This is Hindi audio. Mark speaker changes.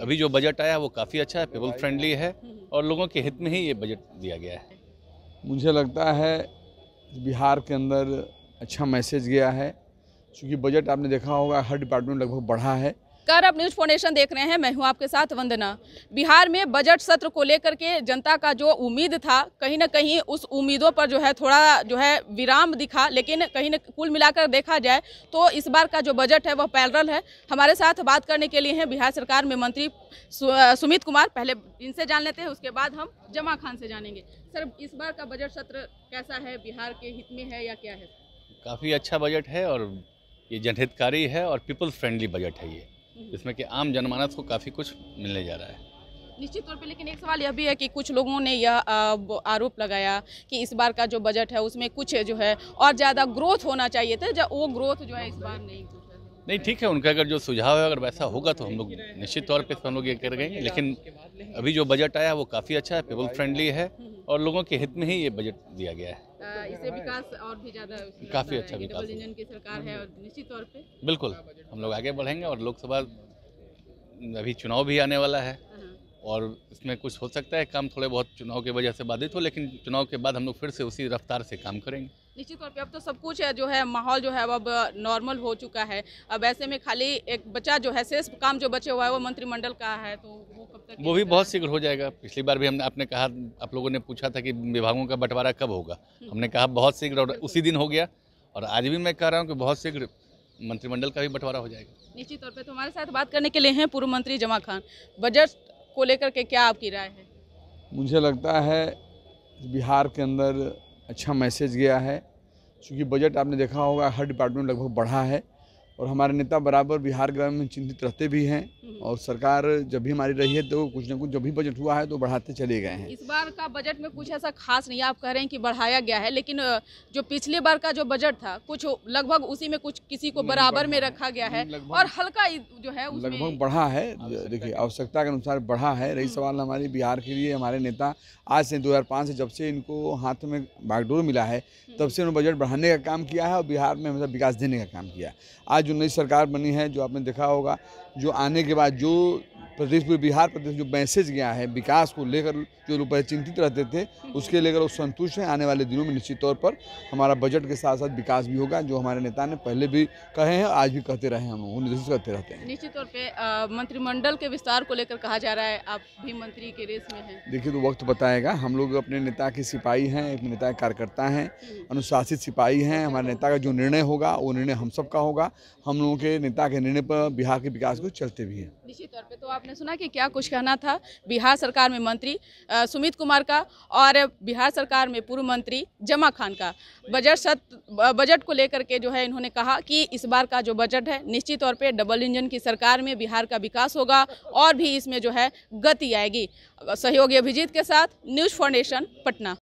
Speaker 1: अभी जो बजट आया वो काफ़ी अच्छा है पीपल फ्रेंडली है और लोगों के हित में ही ये बजट दिया गया है मुझे लगता है बिहार
Speaker 2: के अंदर अच्छा मैसेज गया है क्योंकि बजट आपने देखा होगा हर डिपार्टमेंट लगभग बढ़ा है
Speaker 3: नमस्कार आप न्यूज फाउंडेशन देख रहे हैं मैं हूं आपके साथ वंदना बिहार में बजट सत्र को लेकर के जनता का जो उम्मीद था कहीं ना कहीं उस उम्मीदों पर जो है थोड़ा जो है विराम दिखा लेकिन कहीं ना कुल मिलाकर देखा जाए तो इस बार का जो बजट है वह पैरल है हमारे साथ बात करने के लिए हैं बिहार सरकार में मंत्री सुमित कुमार पहले इनसे जान लेते हैं उसके बाद हम जमा खान से जानेंगे सर इस बार का बजट सत्र कैसा है बिहार के हित में है या क्या है
Speaker 1: काफ़ी अच्छा बजट है और ये जनहितकारी है और पीपल फ्रेंडली बजट है ये हम्म। जिसमें कि आम जनमानस को काफ़ी कुछ मिलने जा रहा है
Speaker 3: निश्चित तौर पे लेकिन एक सवाल यह भी है कि कुछ लोगों ने यह आरोप लगाया कि इस बार का जो बजट है उसमें कुछ जो है और ज़्यादा ग्रोथ होना चाहिए था वो ग्रोथ जो है इस बार नहीं
Speaker 1: नहीं ठीक है उनका अगर जो सुझाव है अगर वैसा होगा तो हम लोग निश्चित तौर पर हम लोग ये कर गए लेकिन अभी जो बजट आया वो काफ़ी अच्छा है पीपल फ्रेंडली है और लोगों के हित में ही ये बजट दिया गया
Speaker 3: है इससे विकास और भी ज़्यादा काफ़ी अच्छा विकास की सरकार है और निश्चित तौर पे
Speaker 1: बिल्कुल हम लोग आगे बढ़ेंगे और लोकसभा अभी चुनाव भी आने वाला है हाँ। और इसमें कुछ हो सकता है काम थोड़े बहुत चुनाव की वजह से बाधित हो लेकिन चुनाव के बाद हम लोग फिर से उसी रफ्तार से काम करेंगे
Speaker 3: निश्चित तौर पे अब तो सब कुछ है जो है माहौल जो है अब नॉर्मल हो चुका है अब ऐसे में खाली एक बचा जो है शेष काम जो बचे हुआ है वो मंत्रिमंडल का है तो
Speaker 1: वो भी बहुत शीघ्र हो जाएगा पिछली बार भी हमने आपने कहा आप लोगों ने पूछा था कि विभागों का बंटवारा कब होगा हमने कहा बहुत शीघ्र और उसी दिन हो गया और आज भी मैं कह रहा हूँ कि बहुत शीघ्र मंत्रिमंडल का भी बंटवारा हो जाएगा
Speaker 3: निश्चित तौर पर तो हमारे साथ बात करने के लिए हैं पूर्व मंत्री जमा खान बजट को लेकर के क्या आपकी राय है
Speaker 2: मुझे लगता है बिहार के अंदर अच्छा मैसेज गया है क्योंकि बजट आपने देखा होगा हर डिपार्टमेंट लगभग बढ़ा है और हमारे नेता बराबर बिहार ग्राम में चिंतित रहते भी हैं हम्म। और सरकार जब भी हमारी रही है तो कुछ ना कुछ जब भी बजट हुआ है तो बढ़ाते चले गए हैं इस
Speaker 3: बार का बजट में कुछ ऐसा खास नहीं आप कह रहे हैं कि बढ़ाया गया है लेकिन जो पिछले बार का जो बजट था कुछ लगभग उसी में कुछ किसी को बराबर में रखा गया है और हल्का जो है लगभग बढ़ा है
Speaker 2: देखिए आवश्यकता के अनुसार बढ़ा है रही हम्म। सवाल हमारी बिहार के लिए हमारे नेता आज से दो से जब से इनको हाथ में बागडोर मिला है हम्म। तब से उन्होंने बजट बढ़ाने का काम किया है और बिहार में हमेशा विकास देने का काम किया आज जो नई सरकार बनी है जो आपने देखा होगा जो आने के बाद जो प्रदेश में बिहार प्रदेश जो मैसेज गया है विकास को लेकर जो लोग पहले चिंतित रहते थे उसके लेकर वो संतुष्ट हैं आने वाले दिनों में निश्चित तौर पर हमारा बजट के साथ साथ विकास भी होगा जो हमारे नेता ने पहले भी कहे हैं आज भी कहते रहे हम वो निर्देश करते रहते हैं
Speaker 3: निश्चित तौर पर मंत्रिमंडल के विस्तार को लेकर कहा जा रहा है आप भी मंत्री के रेस में हैं
Speaker 2: देखिए तो वक्त बताएगा हम लोग अपने नेता के सिपाही हैं एक नेता कार्यकर्ता हैं अनुशासित सिपाही हैं हमारे नेता का जो निर्णय होगा वो निर्णय हम सब का होगा हम लोगों के नेता के निर्णय पर बिहार के विकास को चलते भी हैं
Speaker 3: निश्चित तौर पर तो आप आपने सुना कि क्या कुछ कहना था बिहार सरकार में मंत्री सुमित कुमार का और बिहार सरकार में पूर्व मंत्री जमा खान का बजट सत बजट को लेकर के जो है इन्होंने कहा कि इस बार का जो बजट है निश्चित तौर पे डबल इंजन की सरकार में बिहार का विकास होगा और भी इसमें जो है गति आएगी सहयोगी अभिजीत के साथ न्यूज़ फाउंडेशन पटना